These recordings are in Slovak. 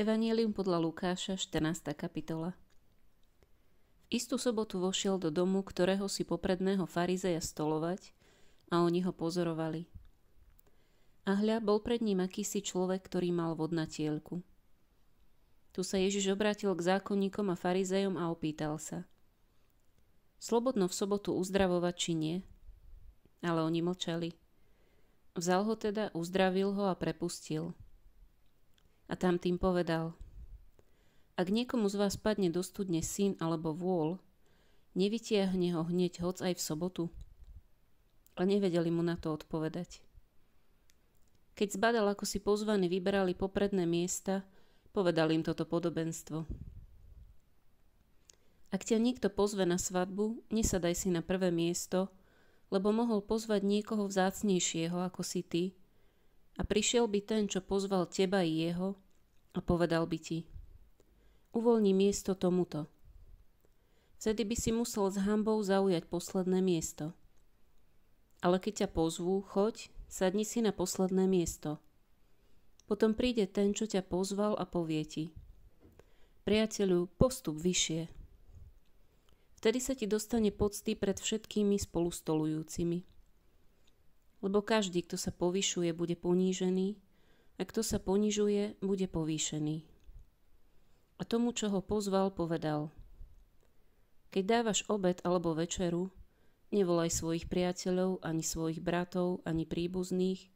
Evangelium podľa Lukáša, 14. kapitola. V istú sobotu vošiel do domu, ktorého si popredného farizeja stolovať a oni ho pozorovali. A hľa, bol pred ním akýsi človek, ktorý mal vodnatielku. Tu sa Ježiš obrátil k zákonníkom a farizejom a opýtal sa. Slobodno v sobotu uzdravovať či nie? Ale oni mlčali. Vzal ho teda, uzdravil ho a prepustil – a tam tým povedal Ak niekomu z vás padne do studne syn alebo vôľ, nevytiahne ho hneď hoc aj v sobotu? A nevedeli mu na to odpovedať. Keď zbadal, ako si pozvaní vyberali popredné miesta, povedal im toto podobenstvo. Ak ťa niekto pozve na svadbu, nesadaj si na prvé miesto, lebo mohol pozvať niekoho vzácnejšieho ako si ty – a prišiel by ten, čo pozval teba i jeho a povedal by ti, uvoľni miesto tomuto. Vtedy by si musel s hambou zaujať posledné miesto. Ale keď ťa pozvú, choď, sadni si na posledné miesto. Potom príde ten, čo ťa pozval a povie ti, priateľu, postup vyššie. Vtedy sa ti dostane pocty pred všetkými spolustolujúcimi lebo každý, kto sa povyšuje, bude ponížený a kto sa ponižuje, bude povýšený. A tomu, čo ho pozval, povedal Keď dávaš obed alebo večeru, nevolaj svojich priateľov, ani svojich bratov, ani príbuzných,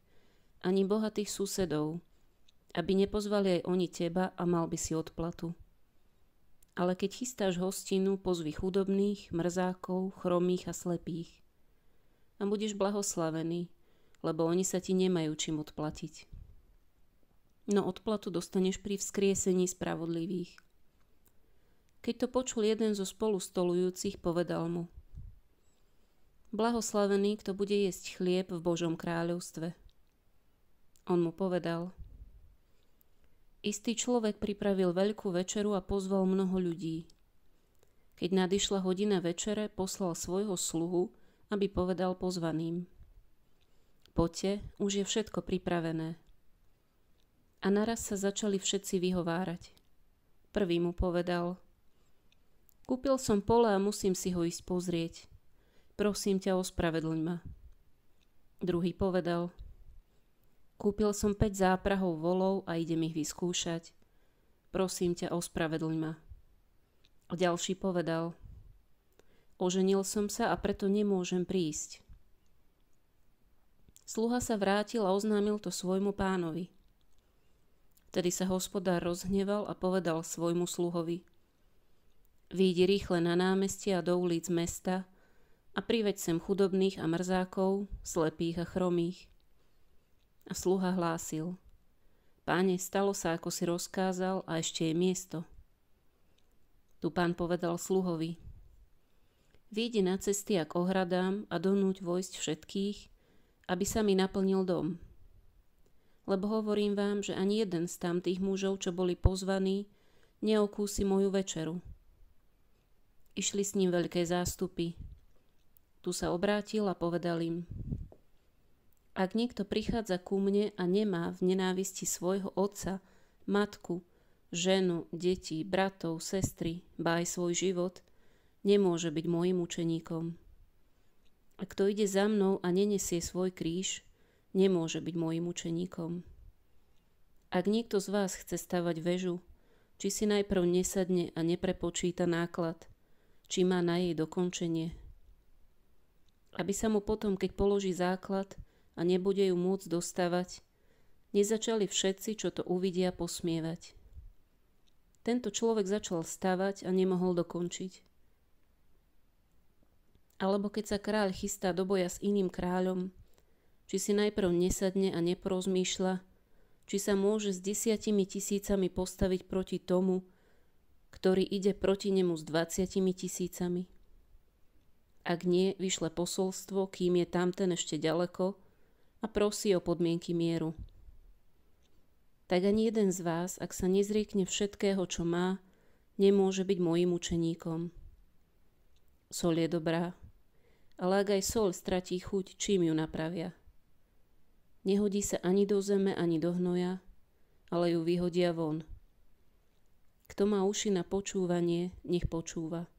ani bohatých susedov, aby nepozvali aj oni teba a mal by si odplatu. Ale keď chystáš hostinu, pozvi chudobných, mrzákov, chromých a slepých. A budeš blahoslavený, lebo oni sa ti nemajú čím odplatiť. No odplatu dostaneš pri vzkriesení spravodlivých. Keď to počul jeden zo spolustolujúcich, povedal mu Blahoslavený, kto bude jesť chlieb v Božom kráľovstve. On mu povedal Istý človek pripravil veľkú večeru a pozval mnoho ľudí. Keď nadišla hodina večere, poslal svojho sluhu, aby povedal pozvaným – pote, už je všetko pripravené. A naraz sa začali všetci vyhovárať. Prvý mu povedal. Kúpil som pole a musím si ho ísť pozrieť. Prosím ťa, ospravedlň ma. Druhý povedal. Kúpil som 5 záprahov volov a idem ich vyskúšať. Prosím ťa, ospravedlň ma. A ďalší povedal. Oženil som sa a preto nemôžem prísť. Sluha sa vrátil a oznámil to svojmu pánovi. Tedy sa hospodár rozhneval a povedal svojmu sluhovi. Výjdi rýchle na námestie a do ulic mesta a priveď sem chudobných a mrzákov, slepých a chromých. A sluha hlásil. Páne, stalo sa, ako si rozkázal a ešte je miesto. Tu pán povedal sluhovi. Výjdi na cesty a k ohradám a donúť vojsť všetkých, aby sa mi naplnil dom. Lebo hovorím vám, že ani jeden z tamtých mužov, čo boli pozvaní, neokúsi moju večeru. Išli s ním veľké zástupy. Tu sa obrátil a povedal im, ak niekto prichádza ku mne a nemá v nenávisti svojho otca, matku, ženu, deti, bratov, sestry, ba aj svoj život, nemôže byť môjim učeníkom. A kto ide za mnou a nenesie svoj kríž, nemôže byť môjim učeníkom. Ak niekto z vás chce stavať väžu, či si najprv nesadne a neprepočíta náklad, či má na jej dokončenie. Aby sa mu potom, keď položí základ a nebude ju môcť dostávať, nezačali všetci, čo to uvidia, posmievať. Tento človek začal stavať a nemohol dokončiť. Alebo keď sa kráľ chystá do boja s iným kráľom, či si najprv nesadne a neprozmýšľa, či sa môže s desiatimi tisícami postaviť proti tomu, ktorý ide proti nemu s 20 tisícami? Ak nie, vyšle posolstvo, kým je tamten ešte ďaleko a prosí o podmienky mieru. Tak ani jeden z vás, ak sa nezriekne všetkého, čo má, nemôže byť môjim učeníkom. Sol je dobrá, ale ak aj sol stratí chuť, čím ju napravia? Nehodí sa ani do zeme, ani do hnoja, ale ju vyhodia von. Kto má uši na počúvanie, nech počúva.